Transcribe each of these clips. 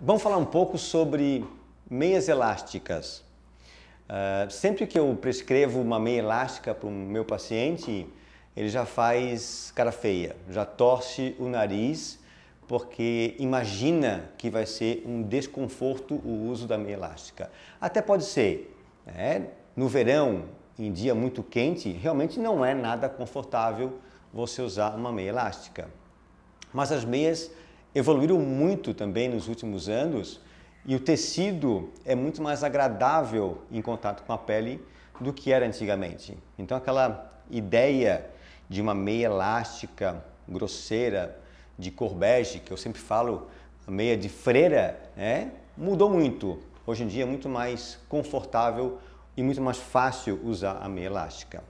vamos falar um pouco sobre meias elásticas. Uh, sempre que eu prescrevo uma meia elástica para o meu paciente, ele já faz cara feia, já torce o nariz, porque imagina que vai ser um desconforto o uso da meia elástica. Até pode ser, né? no verão, em dia muito quente, realmente não é nada confortável você usar uma meia elástica. Mas as meias evoluíram muito também nos últimos anos e o tecido é muito mais agradável em contato com a pele do que era antigamente. Então aquela ideia de uma meia elástica, grosseira, de cor bege, que eu sempre falo, meia de freira, né? mudou muito. Hoje em dia é muito mais confortável e muito mais fácil usar a meia elástica.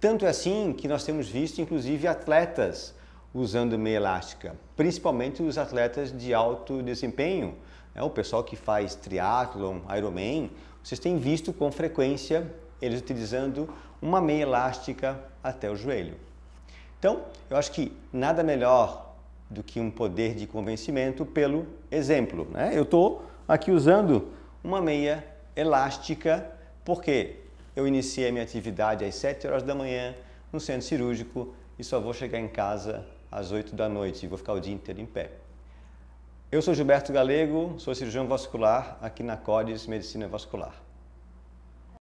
Tanto é assim que nós temos visto, inclusive, atletas usando meia elástica, principalmente os atletas de alto desempenho, né? o pessoal que faz triatlon, Ironman, vocês têm visto com frequência eles utilizando uma meia elástica até o joelho. Então, eu acho que nada melhor do que um poder de convencimento pelo exemplo. Né? Eu estou aqui usando uma meia elástica porque eu iniciei a minha atividade às 7 horas da manhã no centro cirúrgico e só vou chegar em casa às 8 da noite e vou ficar o dia inteiro em pé. Eu sou Gilberto Galego, sou cirurgião vascular aqui na CODES Medicina Vascular.